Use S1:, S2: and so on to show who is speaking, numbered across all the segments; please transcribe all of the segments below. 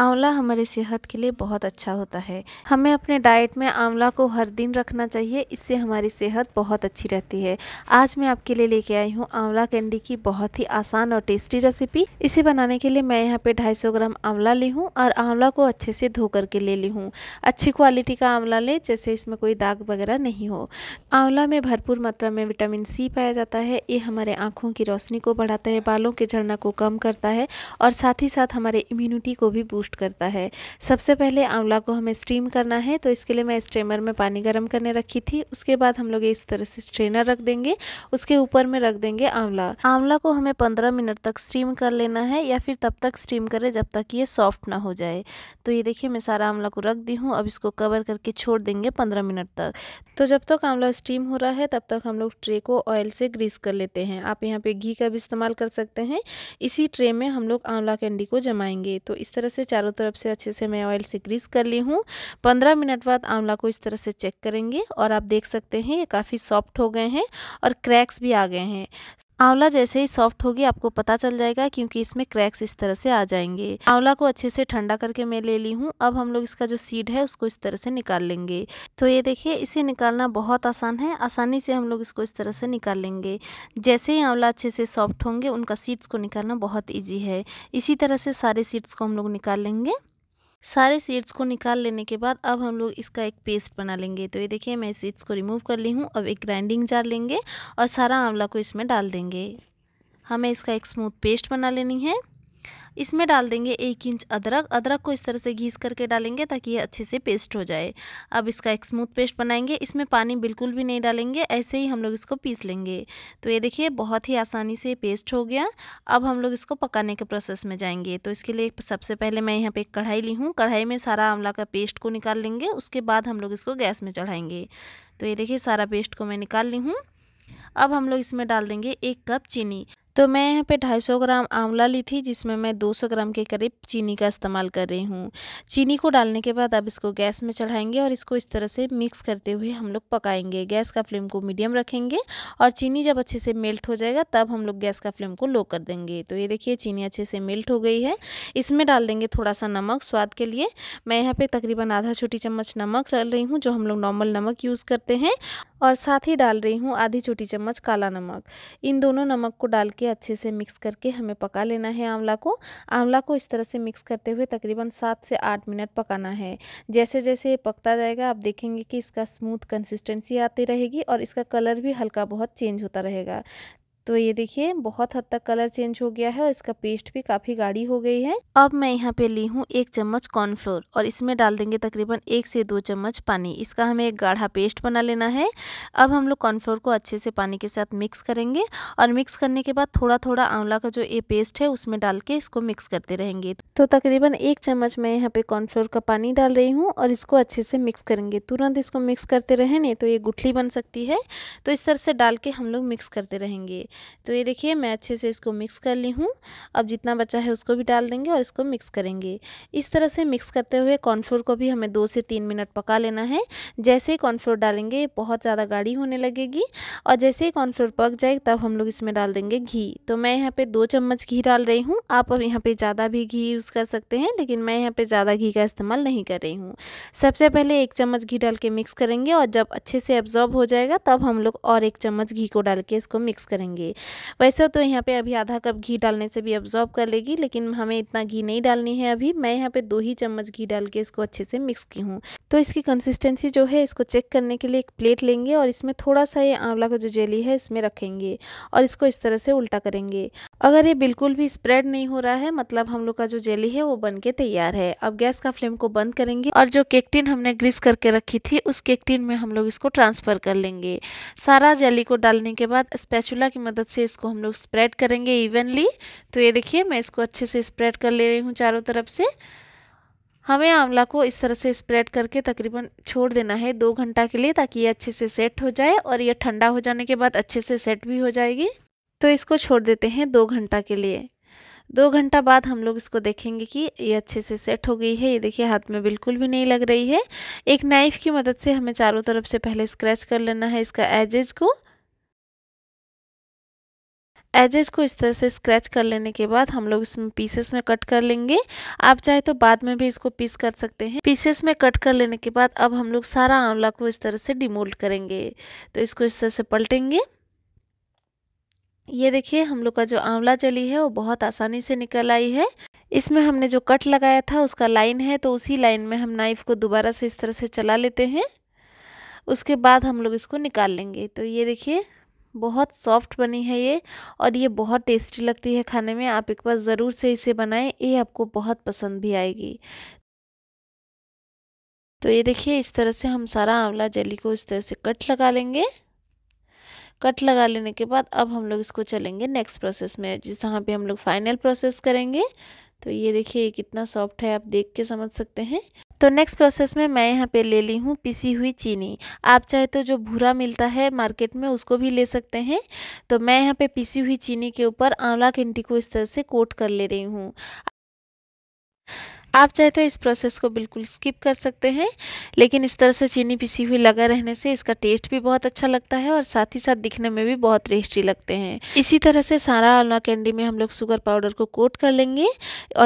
S1: आंवला हमारे सेहत के लिए बहुत अच्छा होता है हमें अपने डाइट में आंवला को हर दिन रखना चाहिए इससे हमारी सेहत बहुत अच्छी रहती है आज मैं आपके लिए लेके आई हूँ आंवला कैंडी की बहुत ही आसान और टेस्टी रेसिपी इसे बनाने के लिए मैं यहाँ पे 250 ग्राम आंवला ली हूँ और आंवला को अच्छे से धो करके ले ली हूँ अच्छी क्वालिटी का आंवला लें जैसे इसमें कोई दाग वगैरह नहीं हो आंवला में भरपूर मात्रा में विटामिन सी पाया जाता है ये हमारे आँखों की रोशनी को बढ़ाता है बालों के झड़ना को कम करता है और साथ ही साथ हमारे इम्यूनिटी को भी बूस्ट बूस्ट करता है सबसे पहले आंवला को हमें स्टीम करना है तो इसके लिए मैं स्ट्रेमर में पानी गर्म करने रखी थी उसके बाद हम लोग इस तरह से स्ट्रेनर रख देंगे उसके ऊपर में रख देंगे आंवला आंवला को हमें पंद्रह मिनट तक स्टीम कर लेना है या फिर तब तक स्टीम करें जब तक ये सॉफ्ट ना हो जाए तो ये देखिए मैं सारा आंवला को रख दी हूँ अब इसको कवर करके छोड़ देंगे पंद्रह मिनट तक तो जब तक आंवला स्टीम हो रहा है तब तक हम लोग ट्रे को ऑयल से ग्रीस कर लेते हैं आप यहाँ पे घी का भी इस्तेमाल कर सकते हैं इसी ट्रे में हम लोग आंवला कैंडी को जमाएंगे तो इस तरह से चारों तरफ से अच्छे से मैं ऑयल से ग्रीस कर ली हूँ पंद्रह मिनट बाद आंवला को इस तरह से चेक करेंगे और आप देख सकते हैं ये काफ़ी सॉफ्ट हो गए हैं और क्रैक्स भी आ गए हैं आंवला जैसे ही सॉफ्ट होगी आपको पता चल जाएगा क्योंकि इसमें क्रैक्स इस तरह से आ जाएंगे आंवला को अच्छे से ठंडा करके मैं ले ली हूँ अब हम लोग इसका जो सीड है उसको इस तरह से निकाल लेंगे तो ये देखिए इसे निकालना बहुत आसान है आसानी से हम लोग इसको इस तरह से निकाल लेंगे जैसे ही आंवला अच्छे से सॉफ्ट होंगे उनका सीड्स को निकालना बहुत ईजी है इसी तरह से सारे सीड्स को हम लोग निकाल लेंगे सारे सीड्स को निकाल लेने के बाद अब हम लोग इसका एक पेस्ट बना लेंगे तो ये देखिए मैं सीड्स को रिमूव कर ली हूँ अब एक ग्राइंडिंग जार लेंगे और सारा आंवला को इसमें डाल देंगे हमें इसका एक स्मूथ पेस्ट बना लेनी है इसमें डाल देंगे एक इंच अदरक अदरक को इस तरह से घीस करके डालेंगे ताकि ये अच्छे से पेस्ट हो जाए अब इसका एक स्मूथ पेस्ट बनाएंगे इसमें पानी बिल्कुल भी नहीं डालेंगे ऐसे ही हम लोग इसको पीस लेंगे तो ये देखिए बहुत ही आसानी से पेस्ट हो गया अब हम लोग इसको पकाने के प्रोसेस में जाएंगे तो इसके लिए सबसे पहले मैं यहाँ पर एक कढ़ाई ली हूँ कढ़ाई में सारा आंवला का पेस्ट को निकाल लेंगे उसके बाद हम लोग इसको गैस में चढ़ाएंगे तो ये देखिए सारा पेस्ट को मैं निकाल ली हूँ अब हम लोग इसमें डाल देंगे एक कप चीनी तो मैं यहाँ पे 250 ग्राम आंवला ली थी जिसमें मैं 200 ग्राम के करीब चीनी का इस्तेमाल कर रही हूँ चीनी को डालने के बाद अब इसको गैस में चढ़ाएंगे और इसको इस तरह से मिक्स करते हुए हम लोग पकाएंगे गैस का फ्लेम को मीडियम रखेंगे और चीनी जब अच्छे से मेल्ट हो जाएगा तब हम लोग गैस का फ्लेम को लो कर देंगे तो ये देखिए चीनी अच्छे से मेल्ट हो गई है इसमें डाल देंगे थोड़ा सा नमक स्वाद के लिए मैं यहाँ पर तकरीबन आधा छोटी चम्मच नमक डाल रही हूँ जो हम लोग नॉर्मल नमक यूज़ करते हैं और साथ ही डाल रही हूँ आधी छोटी चम्मच काला नमक इन दोनों नमक को डाल के अच्छे से मिक्स करके हमें पका लेना है आंवला को आंवला को इस तरह से मिक्स करते हुए तकरीबन सात से आठ मिनट पकाना है जैसे जैसे ये पकता जाएगा आप देखेंगे कि इसका स्मूथ कंसिस्टेंसी आती रहेगी और इसका कलर भी हल्का बहुत चेंज होता रहेगा तो ये देखिए बहुत हद तक कलर चेंज हो गया है और इसका पेस्ट भी काफ़ी गाढ़ी हो गई है अब मैं यहाँ पे ली हूँ एक चम्मच कॉर्नफ्लोर और इसमें डाल देंगे तकरीबन एक से दो चम्मच पानी इसका हमें एक गाढ़ा पेस्ट बना लेना है अब हम लोग कॉर्नफ्लोर को अच्छे से पानी के साथ मिक्स करेंगे और मिक्स करने के बाद थोड़ा थोड़ा आंवला का जो ये पेस्ट है उसमें डाल के इसको मिक्स करते रहेंगे तो तकरीबन एक चम्मच मैं यहाँ पे कॉर्नफ्लोर का पानी डाल रही हूँ और इसको अच्छे से मिक्स करेंगे तुरंत इसको मिक्स करते रहें तो ये गुठली बन सकती है तो इस तरह से डाल के हम लोग मिक्स करते रहेंगे तो ये देखिए मैं अच्छे से इसको मिक्स कर ली हूँ अब जितना बचा है उसको भी डाल देंगे और इसको मिक्स करेंगे इस तरह से मिक्स करते हुए कॉर्नफ्लोर को भी हमें दो से तीन मिनट पका लेना है जैसे ही कॉर्नफ्लोर डालेंगे बहुत ज़्यादा गाढ़ी होने लगेगी और जैसे ही कॉर्नफ्लोर पक जाए तब हम लोग इसमें डाल देंगे घी तो मैं यहाँ पर दो चम्मच घी डाल रही हूँ आप अब यहाँ पर ज़्यादा भी घी यूज़ कर सकते हैं लेकिन मैं यहाँ पर ज़्यादा घी का इस्तेमाल नहीं कर रही हूँ सबसे पहले एक चम्मच घी डाल के मिक्स करेंगे और जब अच्छे से एब्जॉर्ब हो जाएगा तब हम लोग और एक चम्मच घी को डाल के इसको मिक्स करेंगे डालेंगे वैसे तो यहाँ पे अभी आधा कप घी डालने से भी अब्जॉर्ब कर लेगी लेकिन हमें इतना घी नहीं डालनी है अभी मैं यहाँ पे दो ही चम्मच घी डाल के इसको अच्छे से मिक्स की हूँ तो इसकी कंसिस्टेंसी जो है इसको चेक करने के लिए एक प्लेट लेंगे और इसमें थोड़ा सा ये आंवला का जो जेली है इसमें रखेंगे और इसको इस तरह से उल्टा करेंगे अगर ये बिल्कुल भी स्प्रेड नहीं हो रहा है मतलब हम लोग का जो जेली है वो बन के तैयार है अब गैस का फ्लेम को बंद करेंगे और जो केकटिन हमने ग्रीस करके रखी थी उस केकटिन में हम लोग इसको ट्रांसफर कर लेंगे सारा जेली को डालने के बाद स्पैचुला की मदद से इसको हम लोग स्प्रेड करेंगे इवनली तो ये देखिए मैं इसको अच्छे से स्प्रेड कर ले रही हूँ चारों तरफ से हमें आंवला को इस तरह से स्प्रेड करके तकरीबन छोड़ देना है दो घंटा के लिए ताकि ये अच्छे से सेट हो जाए और ये ठंडा हो जाने के बाद अच्छे से सेट भी हो जाएगी तो इसको छोड़ देते हैं दो घंटा के लिए दो घंटा बाद हम लोग इसको देखेंगे कि ये अच्छे से सेट हो गई है ये देखिए हाथ में बिल्कुल भी नहीं लग रही है एक नाइफ़ की मदद से हमें चारों तरफ से पहले स्क्रैच कर लेना है इसका एजेज को एजेस को इस तरह से स्क्रैच कर लेने के बाद हम लोग इसमें पीसेस में कट कर लेंगे आप चाहे तो बाद में भी इसको पीस कर सकते हैं पीसेस में कट कर लेने के बाद अब हम लोग सारा आंवला को इस तरह से डिमोल्ड करेंगे तो इसको इस तरह से पलटेंगे ये देखिए हम लोग का जो आंवला जली है वो बहुत आसानी से निकल आई है इसमें हमने जो कट लगाया था उसका लाइन है तो उसी लाइन में हम नाइफ़ को दोबारा से इस तरह से चला लेते हैं उसके बाद हम लोग इसको निकाल लेंगे तो ये देखिए बहुत सॉफ्ट बनी है ये और ये बहुत टेस्टी लगती है खाने में आप एक बार ज़रूर से इसे बनाएं ये आपको बहुत पसंद भी आएगी तो ये देखिए इस तरह से हम सारा आंवला जली को इस तरह से कट लगा लेंगे कट लगा लेने के बाद अब हम लोग इसको चलेंगे नेक्स्ट प्रोसेस में जिस जहाँ पे हम लोग फाइनल प्रोसेस करेंगे तो ये देखिए कितना सॉफ्ट है आप देख के समझ सकते हैं तो नेक्स्ट प्रोसेस में मैं यहाँ पे ले ली हूँ पिसी हुई चीनी आप चाहे तो जो भूरा मिलता है मार्केट में उसको भी ले सकते हैं तो मैं यहाँ पे पिसी हुई चीनी के ऊपर आंवला कंटी को इस तरह से कोट कर ले रही हूँ आप चाहे तो इस प्रोसेस को बिल्कुल स्किप कर सकते हैं लेकिन इस तरह से चीनी पिसी हुई लगा रहने से इसका टेस्ट भी बहुत अच्छा लगता है और साथ ही साथ दिखने में भी बहुत टेस्टी लगते हैं इसी तरह से सारा आंवला कैंडी में हम लोग शुगर पाउडर को कोट कर लेंगे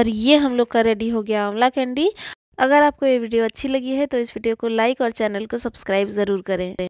S1: और ये हम लोग का रेडी हो गया आंवला कैंडी अगर आपको ये वीडियो अच्छी लगी है तो इस वीडियो को लाइक और चैनल को सब्सक्राइब ज़रूर करें